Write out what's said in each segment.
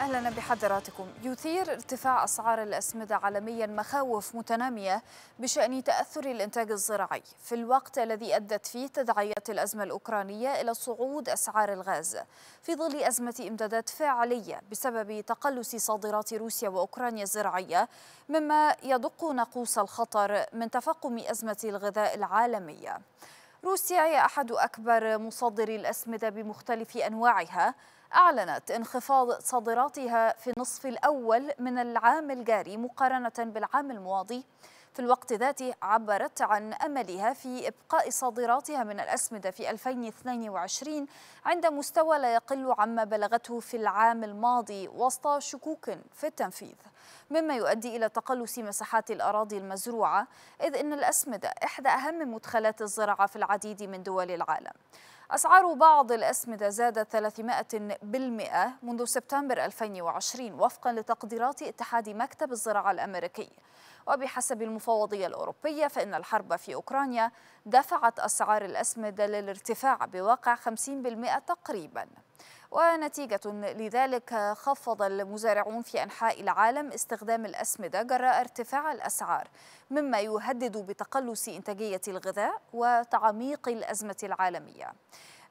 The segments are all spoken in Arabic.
أهلا بحضراتكم يثير ارتفاع أسعار الأسمدة عالميا مخاوف متنامية بشأن تأثر الإنتاج الزراعي في الوقت الذي أدت فيه تداعيات الأزمة الأوكرانية إلى صعود أسعار الغاز في ظل أزمة إمدادات فعلية بسبب تقلص صادرات روسيا وأوكرانيا الزراعية مما يدق ناقوس الخطر من تفاقم أزمة الغذاء العالمية روسيا هي أحد أكبر مصدري الأسمدة بمختلف أنواعها أعلنت انخفاض صادراتها في النصف الأول من العام الجاري مقارنة بالعام الماضي في الوقت ذاته عبرت عن أملها في إبقاء صادراتها من الأسمدة في 2022 عند مستوى لا يقل عما بلغته في العام الماضي وسط شكوك في التنفيذ مما يؤدي إلى تقلص مساحات الأراضي المزروعة إذ أن الأسمدة إحدى أهم مدخلات الزراعة في العديد من دول العالم أسعار بعض الأسمدة زادت 300 منذ سبتمبر 2020 وفقا لتقديرات اتحاد مكتب الزراعة الأمريكي وبحسب المفوضية الأوروبية فإن الحرب في أوكرانيا دفعت أسعار الأسمدة للارتفاع بواقع 50% تقريباً ونتيجة لذلك خفض المزارعون في أنحاء العالم استخدام الأسمدة جراء ارتفاع الأسعار مما يهدد بتقلص إنتاجية الغذاء وتعميق الأزمة العالمية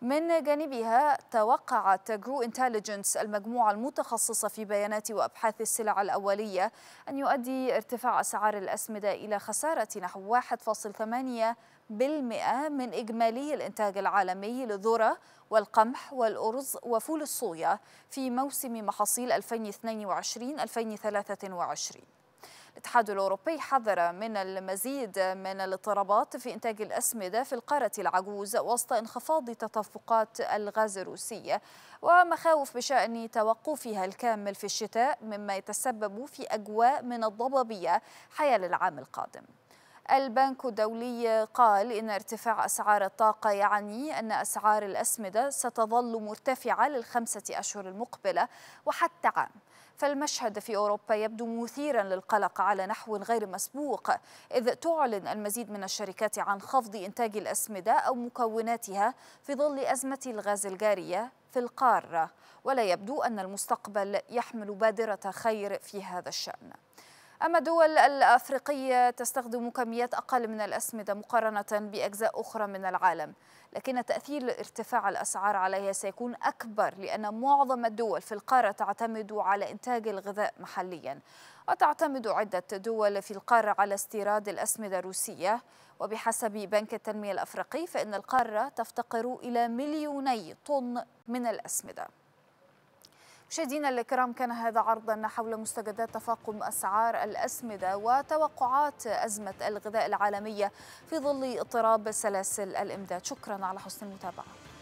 من جانبها توقعت جرو انتليجنس المجموعة المتخصصة في بيانات وأبحاث السلع الأولية أن يؤدي ارتفاع أسعار الأسمدة إلى خسارة نحو 1.8% من إجمالي الإنتاج العالمي للذرة والقمح والأرز وفول الصويا في موسم محاصيل 2022-2023 الاتحاد الأوروبي حذر من المزيد من الاضطرابات في إنتاج الأسمدة في القارة العجوز وسط انخفاض تدفقات الغاز الروسية ومخاوف بشأن توقفها الكامل في الشتاء مما يتسبب في أجواء من الضبابية حيال العام القادم البنك الدولي قال إن ارتفاع أسعار الطاقة يعني أن أسعار الأسمدة ستظل مرتفعة للخمسة أشهر المقبلة وحتى عام فالمشهد في أوروبا يبدو مثيرا للقلق على نحو غير مسبوق إذ تعلن المزيد من الشركات عن خفض إنتاج الأسمدة أو مكوناتها في ظل أزمة الغاز الجارية في القارة ولا يبدو أن المستقبل يحمل بادرة خير في هذا الشأن أما الدول الأفريقية تستخدم كميات أقل من الأسمدة مقارنة بأجزاء أخرى من العالم لكن تأثير ارتفاع الأسعار عليها سيكون أكبر لأن معظم الدول في القارة تعتمد على إنتاج الغذاء محليا وتعتمد عدة دول في القارة على استيراد الأسمدة الروسية وبحسب بنك التنمية الأفريقي فإن القارة تفتقر إلى مليوني طن من الأسمدة مشاهدينا الكرام كان هذا عرضا حول مستجدات تفاقم أسعار الأسمدة وتوقعات أزمة الغذاء العالمية في ظل اضطراب سلاسل الإمداد شكرا على حسن المتابعة